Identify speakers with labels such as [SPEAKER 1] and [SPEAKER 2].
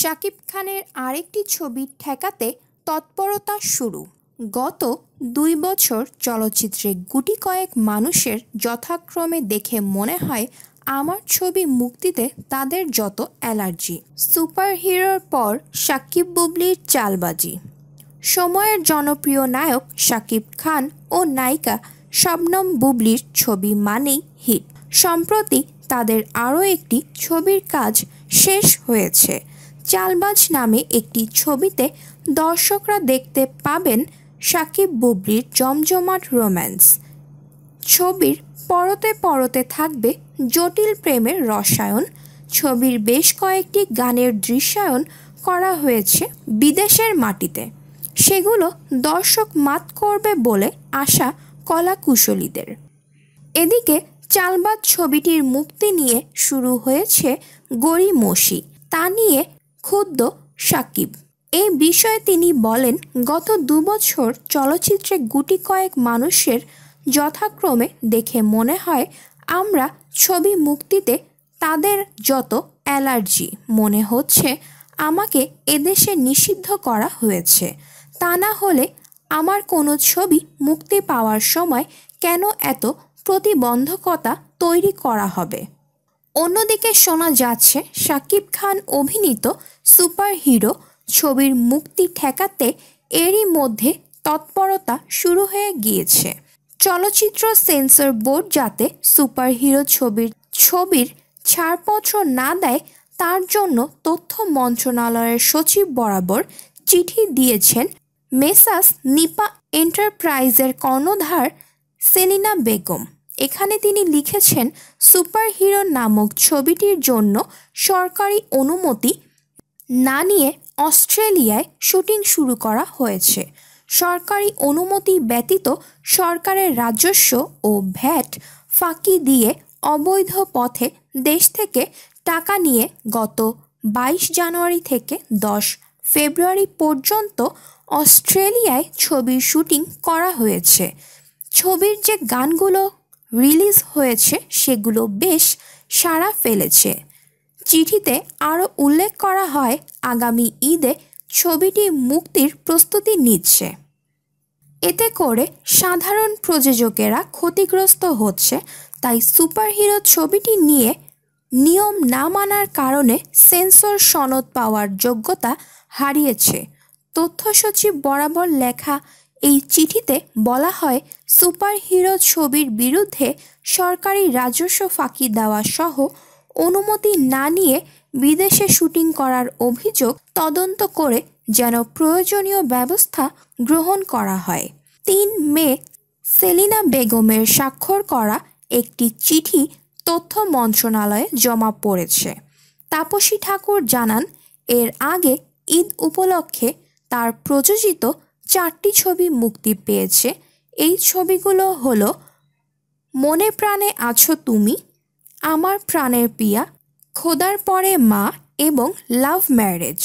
[SPEAKER 1] শাকিব খানের আরেকটি ছবি ঠেকাতে তৎপরতা শুরু গত দুই বছর চলচ্চিত্রে গুটি কয়েক মানুষের যথাক্রমে দেখে মনে হয় আমার ছবি মুক্তিতে তাদের যত অ্যালার্জি সুপার হিরোর পর সাকিব বুবলির চালবাজি সময়ের জনপ্রিয় নায়ক সাকিব খান ও নায়িকা শবনম বুবলির ছবি মানেই হিট সম্প্রতি তাদের আরও একটি ছবির কাজ শেষ হয়েছে চালবাজ নামে একটি ছবিতে দর্শকরা দেখতে পাবেন সাকিব বুবলির জমজমাট রোম্যান্স ছবির পরতে পরতে থাকবে জটিল প্রেমের রসায়ন ছবির বেশ কয়েকটি গানের দৃশ্যায়ন করা হয়েছে বিদেশের মাটিতে সেগুলো দর্শক মাত করবে বলে আশা কলাকুশলীদের এদিকে চালবাদ ছবিটির মুক্তি নিয়ে শুরু হয়েছে গড়িমসি তা নিয়ে খুদ্দ সাকিব এই বিষয়ে তিনি বলেন গত দুবছর চলচ্চিত্রে গুটি কয়েক মানুষের যথাক্রমে দেখে মনে হয় আমরা ছবি মুক্তিতে তাদের যত অ্যালার্জি মনে হচ্ছে আমাকে এদেশে নিষিদ্ধ করা হয়েছে তা না হলে আমার কোনো ছবি মুক্তি পাওয়ার সময় কেন এত প্রতিবন্ধকতা তৈরি করা হবে অন্যদিকে শোনা যাচ্ছে শাকিব খান অভিনীত সুপার হিরো ছবির মুক্তি ঠেকাতে এরই মধ্যে তৎপরতা শুরু হয়ে গিয়েছে চলচ্চিত্র সেন্সর বোর্ড যাতে সুপার হিরো ছবির ছবির ছাড়পত্র না দেয় তার জন্য তথ্য মন্ত্রণালয়ের সচিব বরাবর চিঠি দিয়েছেন মেসাস নিপা এন্টারপ্রাইজের কর্ণধার সেলিনা বেগম এখানে তিনি লিখেছেন সুপারহিরো নামক ছবিটির জন্য সরকারি অনুমতি না নিয়ে অস্ট্রেলিয়ায় শুটিং শুরু করা হয়েছে সরকারি অনুমতি ব্যতীত সরকারের রাজস্ব ও ভ্যাট ফাঁকি দিয়ে অবৈধ পথে দেশ থেকে টাকা নিয়ে গত বাইশ জানুয়ারি থেকে দশ ফেব্রুয়ারি পর্যন্ত অস্ট্রেলিয়ায় ছবির শুটিং করা হয়েছে ছবির যে গানগুলো রিলিজ হয়েছে সেগুলো বেশ সাড়া ফেলেছে চিঠিতে আরও উল্লেখ করা হয় আগামী ঈদে ছবিটি মুক্তির প্রস্তুতি নিচ্ছে এতে করে সাধারণ প্রযোজকেরা ক্ষতিগ্রস্ত হচ্ছে তাই সুপারহিরো ছবিটি নিয়ে নিয়ম না মানার কারণে সেন্সর সনদ পাওয়ার যোগ্যতা হারিয়েছে তথ্য সচিব বরাবর লেখা এই চিঠিতে বলা হয় সুপারহিরো ছবির বিরুদ্ধে সরকারি রাজস্ব ফাঁকি দেওয়া সহ অনুমতি না নিয়ে বিদেশে শুটিং করার অভিযোগ তদন্ত করে যেন প্রয়োজনীয় ব্যবস্থা গ্রহণ করা হয় তিন মে সেলিনা বেগমের স্বাক্ষর করা একটি চিঠি তথ্য মন্ত্রণালয়ে জমা পড়েছে তাপসী ঠাকুর জানান এর আগে ঈদ উপলক্ষে তার প্রযোজিত চারটি ছবি মুক্তি পেয়েছে এই ছবিগুলো হলো মনে প্রাণে আছো তুমি আমার প্রাণের পিয়া খোদার পরে মা এবং লাভ ম্যারেজ